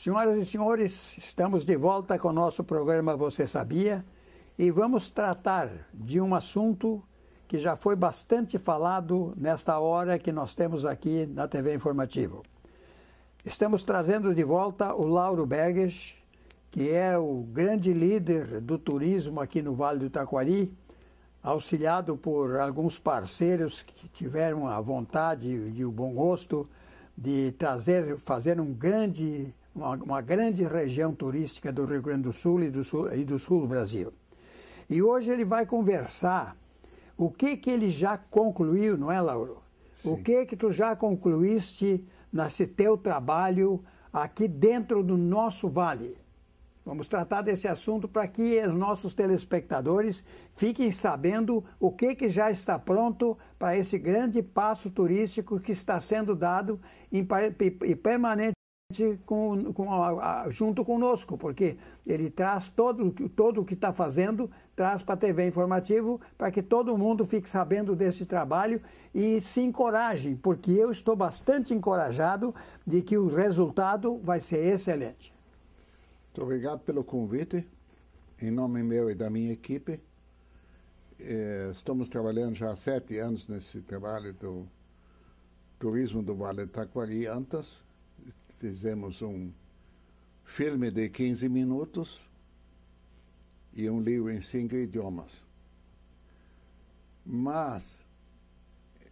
Senhoras e senhores, estamos de volta com o nosso programa Você Sabia e vamos tratar de um assunto que já foi bastante falado nesta hora que nós temos aqui na TV Informativo. Estamos trazendo de volta o Lauro Berges, que é o grande líder do turismo aqui no Vale do Taquari, auxiliado por alguns parceiros que tiveram a vontade e o bom gosto de trazer, fazer um grande uma, uma grande região turística do Rio Grande do Sul e do Sul, e do Sul do Brasil. E hoje ele vai conversar o que que ele já concluiu, não é, Lauro? Sim. O que que tu já concluíste nesse teu trabalho aqui dentro do nosso vale? Vamos tratar desse assunto para que os nossos telespectadores fiquem sabendo o que, que já está pronto para esse grande passo turístico que está sendo dado e, permanente com, com a, a, junto conosco, porque ele traz todo, todo o que está fazendo, traz para a TV Informativo, para que todo mundo fique sabendo desse trabalho e se encorajem, porque eu estou bastante encorajado de que o resultado vai ser excelente. Muito obrigado pelo convite, em nome meu e da minha equipe. Eh, estamos trabalhando já há sete anos nesse trabalho do turismo do Vale do Taquari, antes fizemos um filme de 15 minutos e um livro em cinco idiomas. Mas,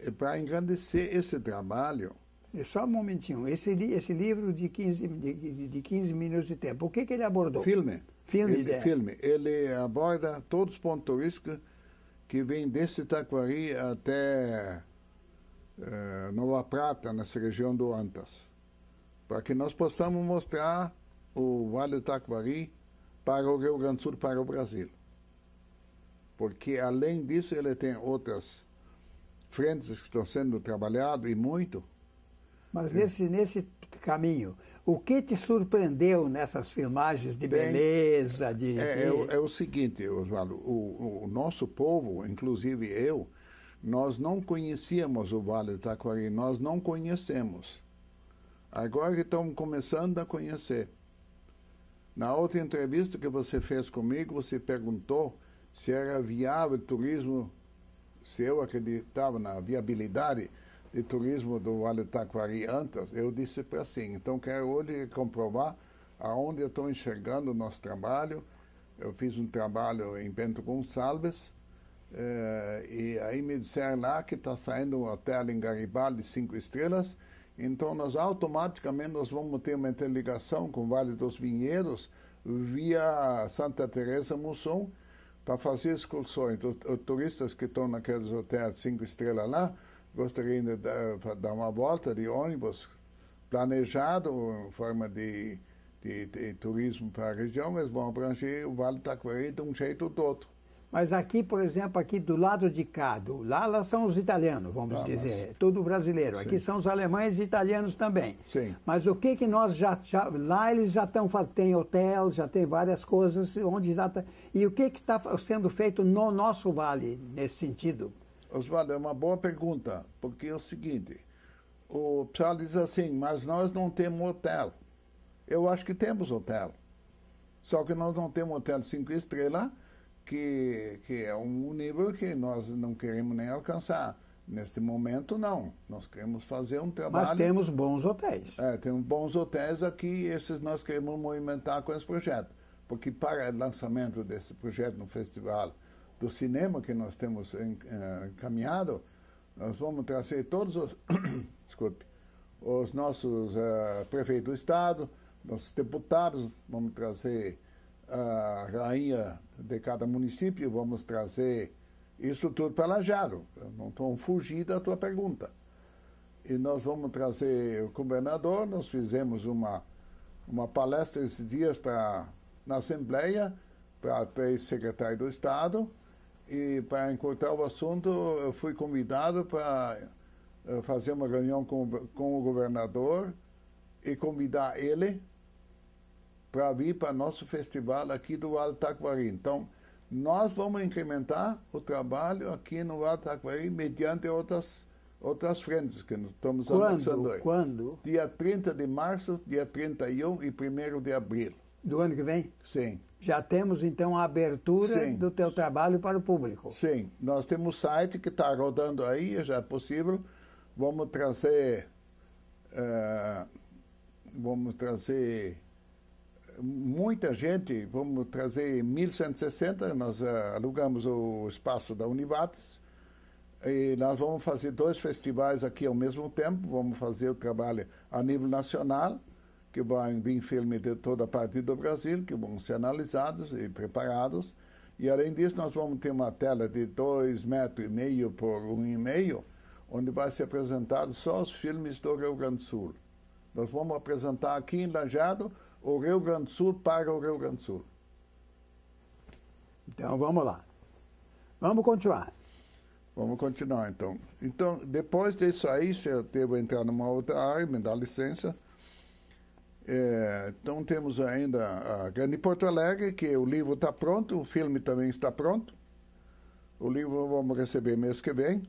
eh, para engrandecer esse trabalho. É, só um momentinho. Esse, esse livro de 15, de, de 15 minutos de tempo, o que, que ele abordou? Filme. Filme, ele, né? filme. Ele aborda todos os pontos turísticos que vêm desse Taquari até uh, Nova Prata, nessa região do Antas para que nós possamos mostrar o Vale do Taquari para o Rio Grande do Sul, para o Brasil. Porque, além disso, ele tem outras frentes que estão sendo trabalhadas e muito. Mas nesse, é. nesse caminho, o que te surpreendeu nessas filmagens de Bem, beleza? De, é, de... É, o, é, o seguinte, Oswaldo, o, o, nosso povo, inclusive eu, nós não conhecíamos o Vale do Taquari, nós não conhecemos agora que estão começando a conhecer. Na outra entrevista que você fez comigo, você perguntou se era viável turismo, se eu acreditava na viabilidade de turismo do Vale do Taquari antes. Eu disse para sim. Então quero hoje comprovar aonde eu estou enxergando o nosso trabalho. Eu fiz um trabalho em Bento Gonçalves, eh, e aí me disseram lá que está saindo um hotel em Garibaldi, cinco estrelas, então, nós automaticamente nós vamos ter uma interligação com o Vale dos Vinhedos via Santa Teresa Musson para fazer excursões. Os, os turistas que estão naqueles hotéis cinco estrelas lá gostariam de dar uma volta de ônibus planejado em forma de, de, de turismo para a região, mas vão abranger o Vale do Taquari de um jeito ou do outro. Mas aqui, por exemplo, aqui do lado de cá, do, lá, lá são os italianos, vamos ah, dizer, mas... tudo brasileiro. Sim. Aqui são os alemães e italianos também. Sim. Mas o que que nós já, já lá eles já estão tem hotel, já tem várias coisas onde já tá, e o que que está sendo feito no nosso vale nesse sentido? Oswaldo, é uma boa pergunta, porque é o seguinte, o pessoal diz assim, mas nós não temos hotel. Eu acho que temos hotel. Só que nós não temos hotel cinco estrelas que, que é um nível que nós não queremos nem alcançar. Neste momento, não. Nós queremos fazer um trabalho. Mas temos bons hotéis. É, temos bons hotéis aqui, esses nós queremos movimentar com esse projeto. Porque para o lançamento desse projeto no Festival do Cinema que nós temos é, encaminhado, nós vamos trazer todos os. desculpe. Os nossos uh, prefeitos do Estado, nossos deputados, vamos trazer a rainha de cada município, vamos trazer isso tudo planejado. Eu não estou fugindo da tua pergunta. E nós vamos trazer o governador, nós fizemos uma, uma palestra esses dias pra, na Assembleia para três secretários do Estado e para encurtar o assunto, eu fui convidado para eh, fazer uma reunião com, com o governador e convidar ele para vir para nosso festival aqui do Alto Taquari. Então, nós vamos incrementar o trabalho aqui no Alto Taquari mediante outras, outras frentes que nós estamos quando, anexando aí. Quando? Dia 30 de março, dia 31 e 1 de abril. Do ano que vem? Sim. Já temos então a abertura Sim. do teu trabalho para o público. Sim, nós temos o site que está rodando aí, já é possível. Vamos trazer. Uh, vamos trazer muita gente, vamos trazer em 1160, nós eh, alugamos o espaço da Univates e nós vamos fazer dois festivais aqui ao mesmo tempo, vamos fazer o trabalho a nível nacional, que vai vir filme de toda a parte do Brasil, que vão ser analisados e preparados. E além disso, nós vamos ter uma tela de dois metros e meio por um e meio, onde vai ser apresentado só os filmes do Rio Grande do Sul. Nós vamos apresentar aqui em Lajado o Rio Grande do Sul paga o Rio Grande do Sul. Então vamos lá. Vamos continuar. Vamos continuar então. Então, depois disso aí, se eu devo entrar numa outra área, me dá licença. É, então temos ainda a Grande Porto Alegre, que o livro está pronto, o filme também está pronto. O livro vamos receber mês que vem.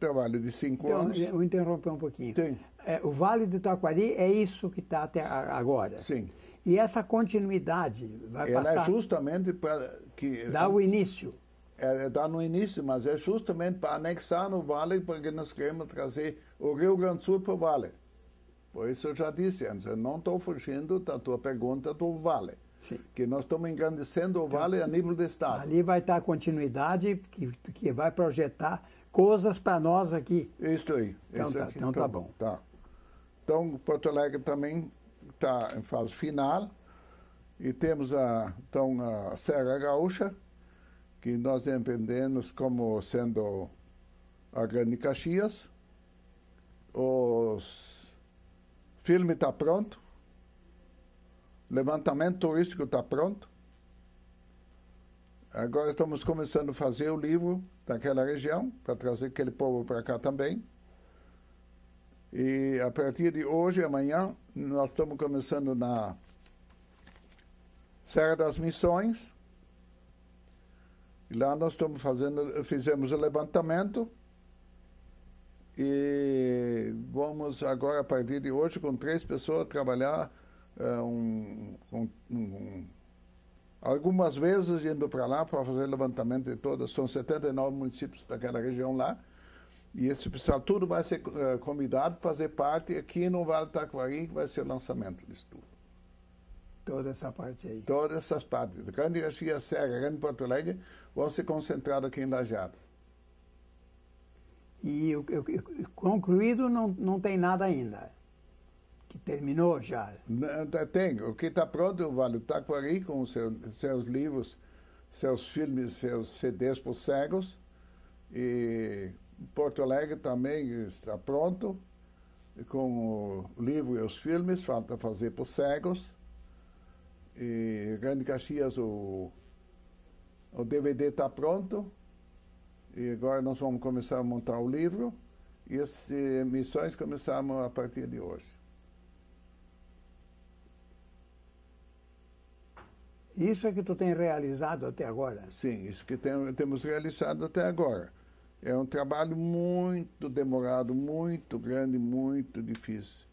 Trabalho de cinco então, anos. Eu interromper um pouquinho. Sim. É, o Vale do Taquari é isso que está até agora. Sim. E essa continuidade vai Ela é passar... Ela é justamente para que... Dá o início. É, é, dá no início, mas é justamente para anexar no Vale, porque nós queremos trazer o Rio Grande do Sul para o Vale. Por isso eu já disse antes, eu não estou fugindo da tua pergunta do Vale. Sim. Que nós estamos engrandecendo o Vale então, a nível do Estado. Ali vai estar tá a continuidade que, que vai projetar coisas para nós aqui. Isso aí. Então, isso tá, aqui, então, então tá, tá bom. Tá. Então, Porto Alegre também está em fase final. E temos a, então a Serra Gaúcha, que nós entendemos como sendo a Grande Caxias. O filme está pronto, levantamento turístico está pronto. Agora estamos começando a fazer o livro daquela região, para trazer aquele povo para cá também. E a partir de hoje, amanhã, nós estamos começando na Serra das Missões. E lá nós estamos fazendo, fizemos o levantamento. E vamos agora, a partir de hoje, com três pessoas, trabalhar eh, um, um, um, algumas vezes indo para lá para fazer levantamento de todas. São 79 municípios daquela região lá e esse pessoal tudo vai ser uh, convidado para fazer parte aqui no Vale do Taquari, que vai ser o lançamento disso tudo. Toda essa parte aí. Todas essas partes. Grande Caxias Serra, Grande Porto Alegre, vão ser concentrados aqui em Lajado. E eu, eu, eu, concluído não, não tem nada ainda? Que terminou já? Não, eh, tem. O que está pronto, tá o Vale do Taquari, com os seu, seus livros, seus filmes, seus CDs para os cegos. E Porto Alegre também está pronto, com o livro e os filmes, falta fazer para os cegos. E Grande Caxias, o, o DVD está pronto. E agora nós vamos começar a montar o livro. E as missões começamos a partir de hoje. Isso é que tu tem realizado até agora? Sim, isso que tem, temos realizado até agora. É um trabalho muito demorado, muito grande, muito difícil.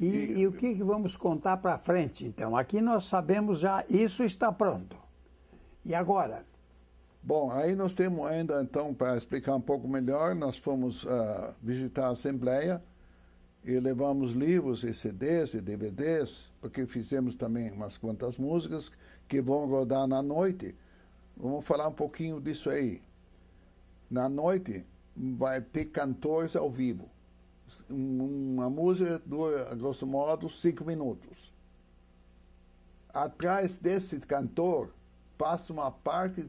E, e, o que, que vamos contar para frente, então? Aqui nós sabemos já, isso está pronto. E agora? Bom, aí nós temos ainda, então, para explicar um pouco melhor, nós fomos uh, visitar a Assembleia e levamos livros e CDs e DVDs, porque fizemos também umas quantas músicas que vão rodar na noite. Vamos falar um pouquinho disso aí. Na noite vai ter cantores ao vivo. Uma música dura, a grosso modo, cinco minutos. Atrás desse cantor passa uma parte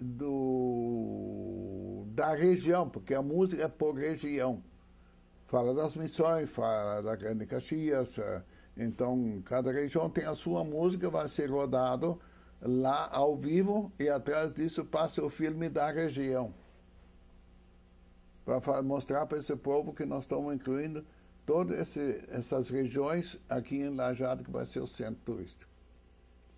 do, da região, porque a música é por região. Fala das missões, fala da Grande Caxias. Eh, então, cada região tem a sua música, vai ser rodado lá ao vivo e atrás disso passa o filme da região. Para mostrar para esse povo que nós estamos incluindo todas essas regiões aqui em Lajado, que vai ser o centro turístico.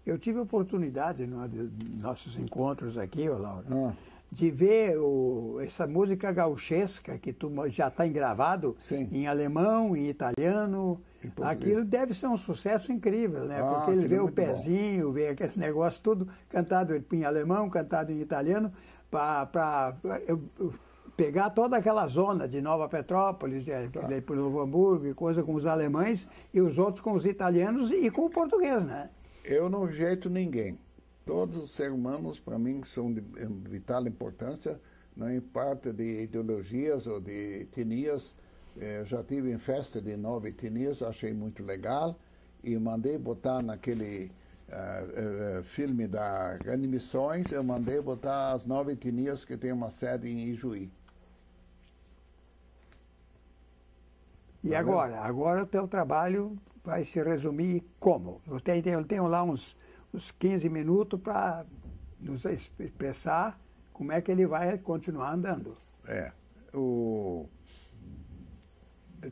Eu tive a oportunidade, nos né, nossos encontros aqui, Laura, ah. de ver o, essa música gauchesca que tu já está gravado Sim. em alemão, em italiano, Aquilo deve ser um sucesso incrível, né? Ah, Porque ele é vê é o pezinho, bom. vê esse negócio tudo cantado em alemão, cantado em italiano, para pegar toda aquela zona de Nova Petrópolis, claro. É, tá. daí para Novo Hamburgo, coisa com os alemães e os outros com os italianos e com o português, né? Eu não jeito ninguém. Todos os seres humanos, para mim, são de é vital importância, não né? parte de ideologias ou de etnias. É, eu já tive em festa de nove etnias, achei muito legal e mandei botar naquele uh, uh, filme da Animações, eu mandei botar as nove etnias que tem uma sede em Ijuí. E agora? Agora o teu trabalho vai se resumir como? Eu tenho, eu tenho lá uns, uns 15 minutos para nos expressar como é que ele vai continuar andando. É, o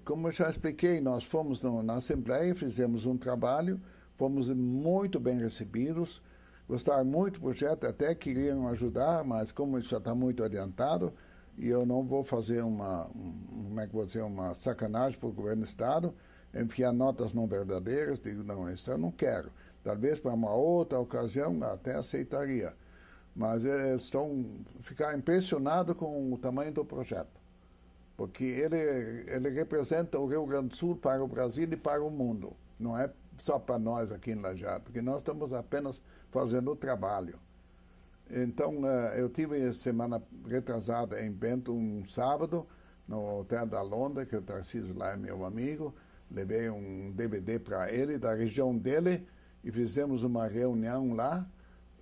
como eu já expliquei, nós fomos no, na Assembleia, fizemos um trabalho, fomos muito bem recebidos, gostaram muito do projeto, até queriam ajudar, mas como já está muito adiantado, e eu não vou fazer uma, como é que vou dizer, uma sacanagem para o governo do Estado, enfiar notas não verdadeiras, digo, não, isso eu não quero. Talvez para uma outra ocasião até aceitaria. Mas eh, estão ficar impressionado com o tamanho do projeto porque ele, ele representa o Rio Grande do Sul para o Brasil e para o mundo, não é só para nós aqui em Lajado, porque nós estamos apenas fazendo o trabalho. Então, eh, eu tive semana retrasada em Bento, um sábado, no Hotel da Londra, que o Tarcísio lá é meu amigo, levei um DVD para ele, da região dele, e fizemos uma reunião lá,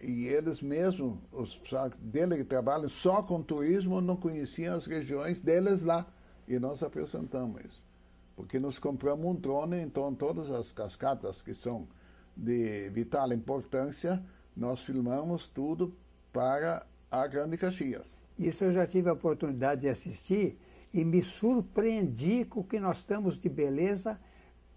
e eles mesmo os dele que trabalham só com turismo, não conheciam as regiões deles lá. E nós apresentamos isso. Porque nós compramos um drone, então todas as cascatas que são de vital importância, nós filmamos tudo para a Grande Caxias. Isso eu já tive a oportunidade de assistir e me surpreendi com o que nós estamos de beleza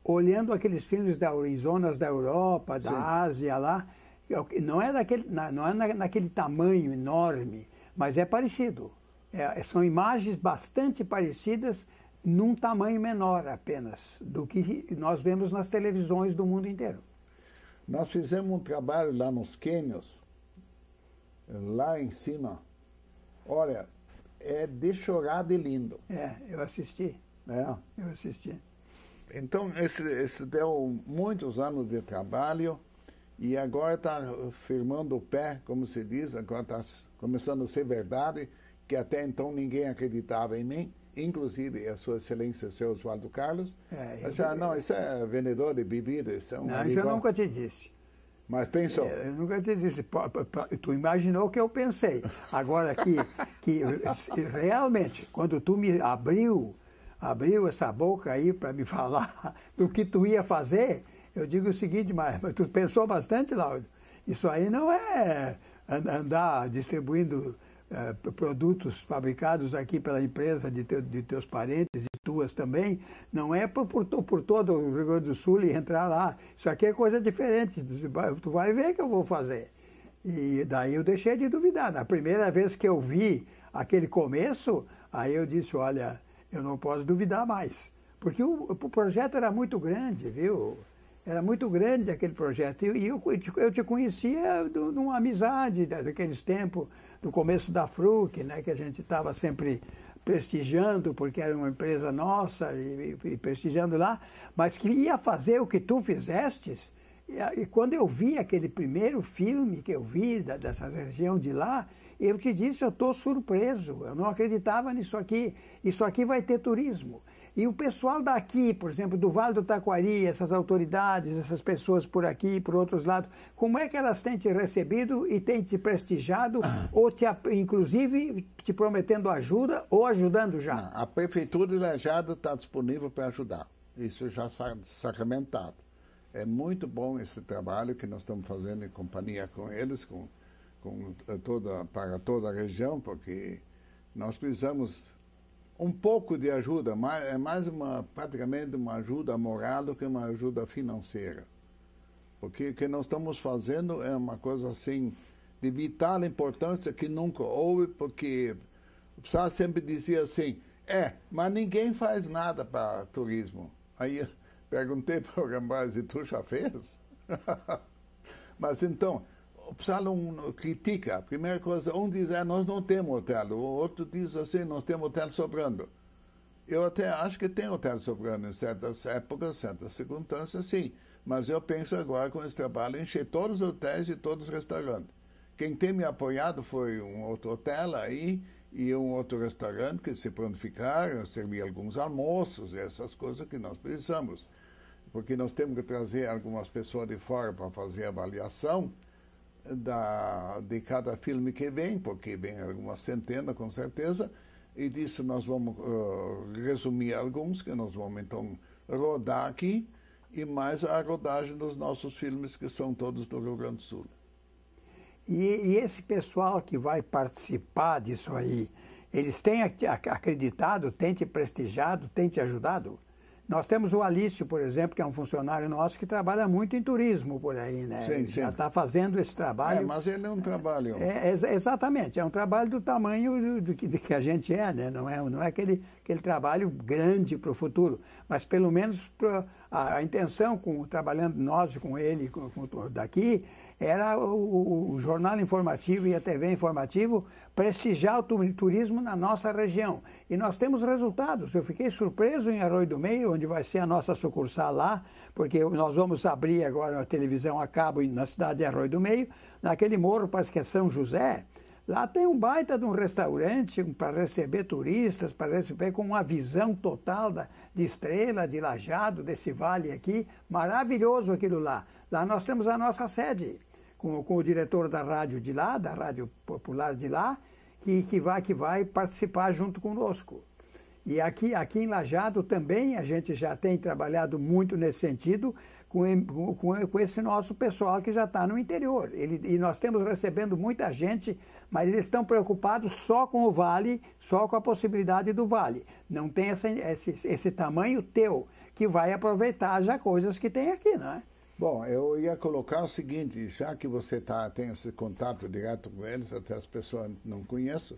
olhando aqueles filmes da zonas da Europa, da Sim. Ásia lá é não é, daquele, não é naquele tamanho enorme, mas é parecido. É, é, são imagens bastante parecidas num tamanho menor apenas do que nós vemos nas televisões do mundo inteiro. Nós fizemos um trabalho lá nos Quênios, lá em cima. Olha, é de chorar de lindo. É, eu assisti. É. Eu assisti. Então, esse, esse deu muitos anos de trabalho e agora está firmando o pé, como se diz, agora está começando a ser verdade, que até então ninguém acreditava em mim, inclusive a sua excelência, seu Oswaldo Carlos. É, achava, não, isso é vendedor de bebidas. Isso é um não, eu nunca te disse. Mas pensou? É, eu nunca te disse. Tu imaginou que eu pensei. Agora que, que realmente, quando tu me abriu, abriu essa boca aí para me falar do que tu ia fazer, eu digo o seguinte, mas tu pensou bastante, Laudio? Isso aí não é andar distribuindo é, produtos fabricados aqui pela empresa de, de teus parentes e tuas também, não é por, por, por, todo o Rio Grande do Sul e entrar lá. Isso aqui é coisa diferente, tu vai ver que eu vou fazer. E daí eu deixei de duvidar. Na primeira vez que eu vi aquele começo, aí eu disse, olha, eu não posso duvidar mais. Porque o, o projeto era muito grande, viu? Era muito grande aquele projeto. E eu, eu te conhecia de uma amizade né, daqueles tempos, do começo da FRUC, né, que a gente estava sempre prestigiando, porque era uma empresa nossa, e, e, prestigiando lá, mas que ia fazer o que tu fizestes. E, e quando eu vi aquele primeiro filme que eu vi da, dessa região de lá, eu te disse, eu estou surpreso, eu não acreditava nisso aqui. Isso aqui vai ter turismo. E o pessoal daqui, por exemplo, do Vale do Taquari, essas autoridades, essas pessoas por aqui, por outros lados, como é que elas têm te recebido e têm te prestigiado, ah. ou te, inclusive te prometendo ajuda ou ajudando já? Não, a Prefeitura de Lajado está disponível para ajudar. Isso já sacramentado. É muito bom esse trabalho que nós estamos fazendo em companhia com eles, com, com eh, toda, para toda a região, porque nós precisamos um pouco de ajuda, mas é mais uma, praticamente uma ajuda moral do que uma ajuda financeira. Porque o que nós estamos fazendo é uma coisa assim de vital importância que nunca houve, porque o Sá sempre dizia assim, é, mas ninguém faz nada para turismo. Aí perguntei para o Gambás, e tu já fez? mas então, o Psalm critica. A primeira coisa, um diz, ah, nós não temos hotel. O outro diz assim, nós temos hotel sobrando. Eu até acho que tem hotel sobrando em certas épocas, certas circunstâncias, sim. Mas eu penso agora com esse trabalho, encher todos os hotéis e todos os restaurantes. Quem tem me apoiado foi um outro hotel aí e um outro restaurante que se prontificaram, servir alguns almoços, essas coisas que nós precisamos. Porque nós temos que trazer algumas pessoas de fora para fazer avaliação da, de cada filme que vem, porque vem algumas centena com certeza, e disso nós vamos uh, resumir alguns que nós vamos então rodar aqui, e mais a rodagem dos nossos filmes que são todos do Rio Grande do Sul. E, e esse pessoal que vai participar disso aí, eles têm acreditado, têm te prestigiado, têm te ajudado? Nós temos o Alício, por exemplo, que é um funcionário nosso que trabalha muito em turismo por aí, né? Sim, sim. Já está fazendo esse trabalho. É, mas ele é um trabalho. É, é, exatamente, é um trabalho do tamanho do que, do que a gente é, né? Não é, não é aquele, aquele trabalho grande para o futuro, mas pelo menos pra, a, a, intenção com trabalhando nós com ele com, com daqui era o, o, jornal informativo e a TV informativo prestigiar o turismo na nossa região. E nós temos resultados. Eu fiquei surpreso em Arroio do Meio, onde vai ser a nossa sucursal lá, porque nós vamos abrir agora a televisão a cabo na cidade de Arroio do Meio, naquele morro, parece que é São José. Lá tem um baita de um restaurante para receber turistas, para receber com uma visão total da, de estrela, de lajado, desse vale aqui. Maravilhoso aquilo lá. Lá nós temos a nossa sede com, com o diretor da rádio de lá, da Rádio Popular de lá, que, que, vai, que vai participar junto conosco. E aqui, aqui em Lajado também a gente já tem trabalhado muito nesse sentido com, com, com esse nosso pessoal que já está no interior. Ele, e nós temos recebendo muita gente, mas eles estão preocupados só com o vale, só com a possibilidade do vale. Não tem essa, esse, esse tamanho teu que vai aproveitar já coisas que tem aqui, não é? Bom, eu ia colocar o seguinte, já que você tá, tem esse contato direto com eles, até as pessoas não conheço,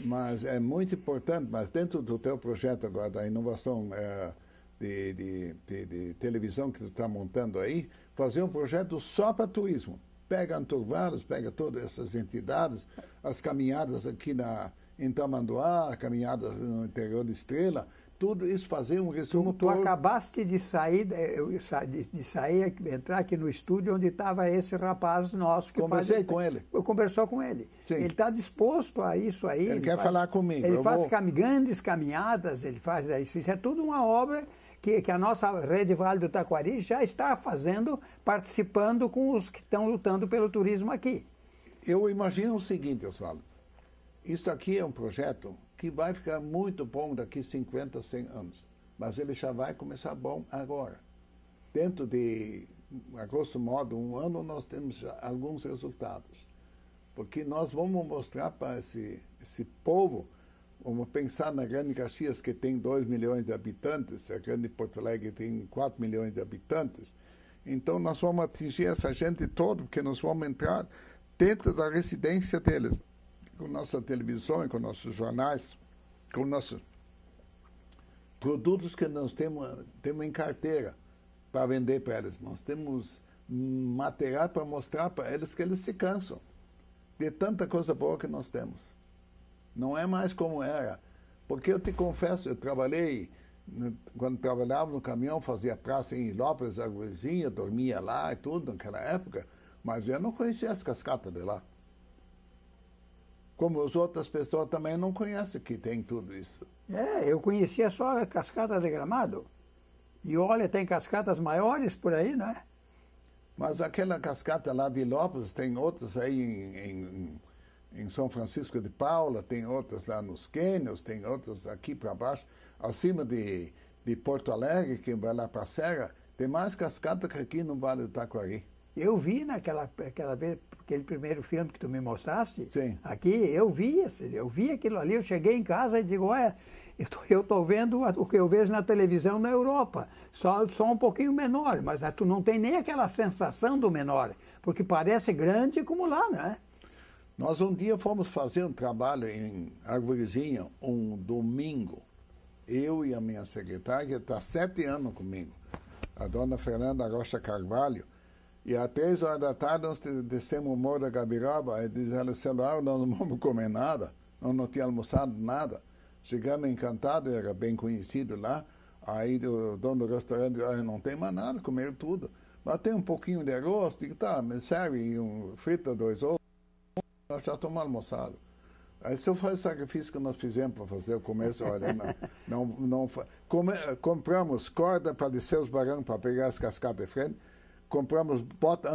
mas é muito importante, mas dentro do teu projeto agora da inovação é, de, de, de, de, televisão que tu está montando aí, fazer um projeto só para turismo. Pega Anturvaros, pega todas essas entidades, as caminhadas aqui na, em Tamanduá, caminhadas no interior de Estrela, tudo isso, fazer um resumo. Tu, tu acabaste de sair, eh, de, de sair, entrar aqui no estúdio onde estava esse rapaz nosso. Que Conversei faz, com ele. Conversou com ele. Sim. Ele está disposto a isso aí. Ele, ele quer faz, falar comigo. Ele Eu faz vou... cam grandes caminhadas, ele faz isso. Isso é tudo uma obra que, que, a nossa rede Vale do Taquari já está fazendo, participando com os que estão lutando pelo turismo aqui. Eu imagino o seguinte, Oswaldo. Isso aqui é um projeto que vai ficar muito bom daqui 50, 100 anos. Mas ele já vai começar bom agora. Dentro de, a grosso modo, um ano, nós temos já alguns resultados. Porque nós vamos mostrar para esse, esse povo, vamos pensar na Grande Caxias, que tem 2 milhões de habitantes, a Grande Porto Alegre tem 4 milhões de habitantes. Então, nós vamos atingir essa gente toda, porque nós vamos entrar dentro da residência deles com nossa televisão e com nossos jornais, com nossos produtos que nós temos, temos em carteira para vender para eles. Nós temos material para mostrar para eles que eles se cansam de tanta coisa boa que nós temos. Não é mais como era. Porque eu te confesso, eu trabalhei, né, quando trabalhava no caminhão, fazia praça em Ilópolis, vizinha, dormia lá e tudo naquela época, mas eu não conhecia as cascatas de lá como as outras pessoas também não conhecem que tem tudo isso. É, eu conhecia só a cascata de gramado. E olha, tem cascatas maiores por aí, não é? Mas aquela cascata lá de Lopes, tem outras aí em, em, em São Francisco de Paula, tem outras lá nos Quênios, tem outras aqui para baixo, acima de, de Porto Alegre, que vai lá para a Serra, tem mais cascata que aqui no Vale do Taquari. Eu vi naquela aquela vez, aquele primeiro filme que tu me mostraste, Sim. aqui, eu vi, eu vi aquilo ali, eu cheguei em casa e digo, olha, eu tô, tô vendo o que eu vejo na televisão na Europa, só, só um pouquinho menor, mas tu não tem nem aquela sensação do menor, porque parece grande como lá, né? Nós um dia fomos fazer um trabalho em Arvorezinha, um domingo, eu e a minha secretária, que está sete anos comigo, a dona Fernanda Rocha Carvalho, e às três horas da tarde nós descemos o morro da gabiraba e diz ela, celular, ah, nós não vamos comer nada, nós não tínhamos almoçado nada. Chegamos encantado, era bem conhecido lá, aí o dono do restaurante disse, ah, não tem mais nada, comer tudo. Mas tem um pouquinho de arroz, digo, tá, me serve um, frita dois ovos, nós já estamos almoçado Aí se eu faço o sacrifício que nós fizemos para fazer o começo, olha, não, não, não come, compramos corda para descer os barrancos para pegar as cascatas de frente, compramos bota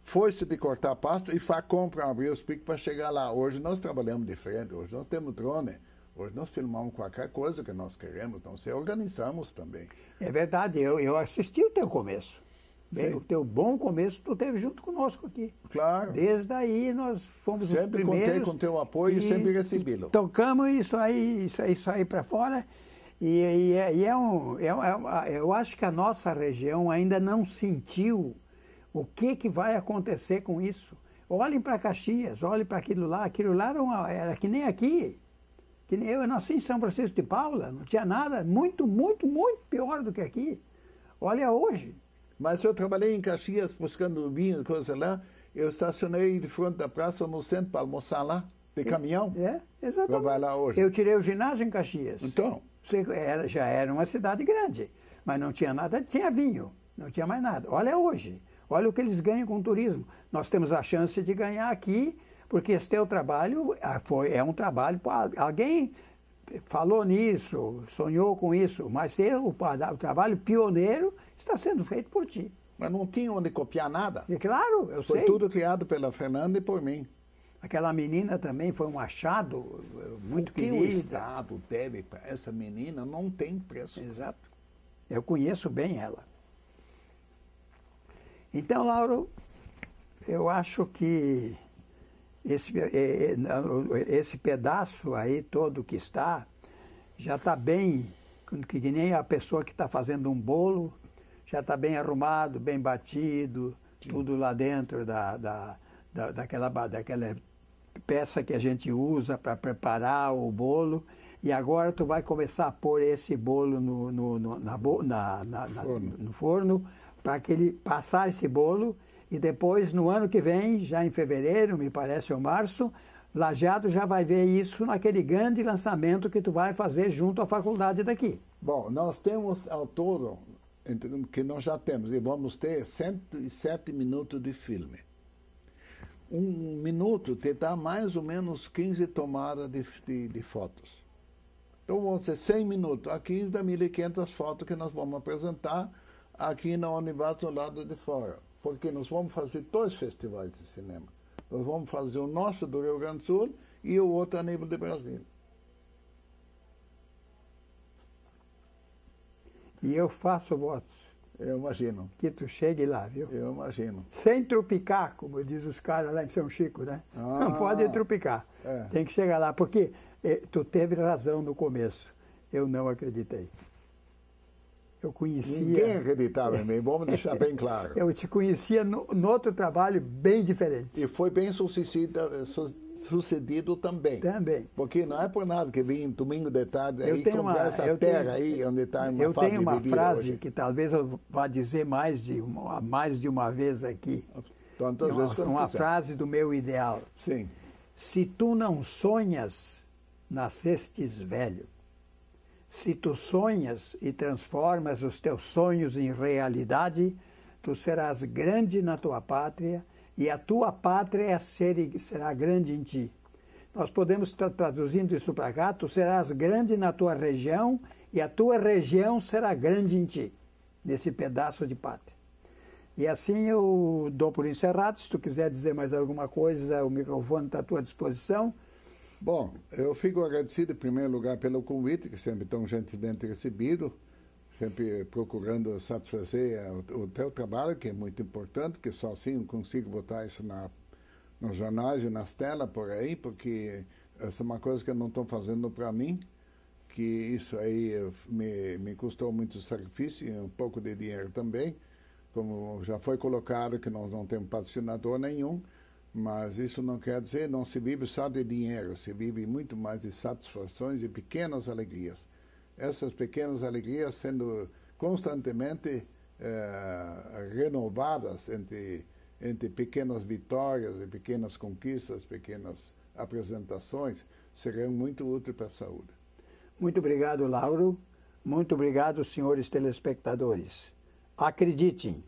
foi-se de cortar pasto e faz compra abrir os picos para chegar lá. Hoje nós trabalhamos diferente, hoje nós temos drone. Hoje nós filmamos qualquer coisa que nós queremos, então se organizamos também. É verdade, eu, eu assisti o teu começo. Bem, o teu bom começo tu teve junto conosco aqui. Claro. Desde aí nós fomos sempre os primeiros. Sempre contei com teu apoio e, e sempre recebi-lo. Tocamos isso aí, isso aí, isso aí para fora. E, e, é, e é, um, é, é, eu acho que a nossa região ainda não sentiu o que, que vai acontecer com isso. Olhem para Caxias, olhem para aquilo lá. Aquilo lá era, uma, era, que nem aqui. Que nem eu, eu nasci em São Francisco de Paula, não tinha nada. Muito, muito, muito pior do que aqui. Olha hoje. Mas eu trabalhei em Caxias buscando vinho, coisa lá. Eu estacionei de frente da praça no centro para almoçar lá, de é, caminhão. É, exatamente. Para lá hoje. Eu tirei o ginásio em Caxias. Então. Era, já era uma cidade grande, mas não tinha nada, tinha vinho, não tinha mais nada. Olha hoje, olha o que eles ganham com o turismo. Nós temos a chance de ganhar aqui, porque esse teu trabalho ah, foi, é um trabalho. Alguém falou nisso, sonhou com isso, mas eu, o trabalho pioneiro está sendo feito por ti. Mas não tinha onde copiar nada. É claro, eu Foi sei. Foi tudo criado pela Fernanda e por mim. Aquela menina também foi um achado eh, muito o que querido. o Estado deve para essa menina não tem preço. Exato. Eu conheço bem ela. Então, Lauro, eu acho que esse, eh, eh, esse pedaço aí todo que está, já está bem, que nem a pessoa que está fazendo um bolo, já está bem arrumado, bem batido, Sim. tudo lá dentro da, da, da, daquela, daquela peça que a gente usa para preparar o bolo. E agora tu vai começar a pôr esse bolo no, no, no na, na, na, na, forno, no forno para que ele passar esse bolo e depois no ano que vem, já em fevereiro, me parece ou março, Lajado já vai ver isso naquele grande lançamento que tu vai fazer junto à faculdade daqui. Bom, nós temos ao todo que nós já temos e vamos ter 107 minutos de filme um minuto te dá mais ou menos 15 tomadas de, de, de fotos. Então vão ser 100 minutos. a 15 dá 1.500 fotos que nós vamos apresentar aqui na Univers do lado de fora. Porque nós vamos fazer dois festivais de cinema. Nós vamos fazer o nosso do Rio Grande do Sul e o outro a nível de Brasil. E eu faço votos. Eu imagino. Que tu chegue lá, viu? Eu imagino. Sem tropicar, como diz os caras lá em São Chico, né? Ah, não pode tropicar, É. Tem que chegar lá, porque eh, tu teve razão no começo. Eu não acreditei. Eu conhecia. Ninguém acreditava em mim, vamos deixar bem claro. eu te conhecia no, no, outro trabalho bem diferente. E foi bem sucedida, sucedido também. Também. Porque não é por nada que vim domingo de tarde eu aí tenho uma, essa terra tenho, aí onde está Eu tenho uma frase hoje. que talvez eu vá dizer mais de uma, mais de uma vez aqui. Tantas então, uma, vezes uma frase do meu ideal. Sim. Se tu não sonhas, nascestes velho. Se tu sonhas e transformas os teus sonhos em realidade, tu serás grande na tua pátria e a tua pátria é será grande em ti. Nós podemos estar traduzindo isso para cá, tu serás grande na tua região e a tua região será grande em ti, nesse pedaço de pátria. E assim eu dou por encerrado. Se tu quiser dizer mais alguma coisa, o microfone está à tua disposição. Bom, eu fico agradecido em primeiro lugar pelo convite, que sempre tão gentilmente recebido sempre procurando satisfazer o, teu trabalho, que é muito importante, que só assim eu consigo botar isso na, nos jornais e nas telas por aí, porque essa é uma coisa que eu não estou fazendo para mim, que isso aí me, me custou muito sacrifício e um pouco de dinheiro também, como já foi colocado que nós não temos patrocinador nenhum, mas isso não quer dizer não se vive só de dinheiro, se vive muito mais de satisfações e pequenas alegrias essas pequenas alegrias sendo constantemente eh, renovadas entre, entre pequenas vitórias e pequenas conquistas, pequenas apresentações, serão muito úteis para a saúde. Muito obrigado, Lauro. Muito obrigado, senhores telespectadores. Acreditem,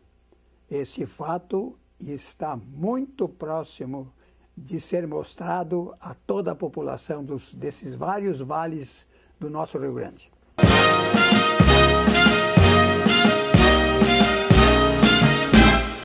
esse fato está muito próximo de ser mostrado a toda a população dos, desses vários vales do nosso Rio Grande.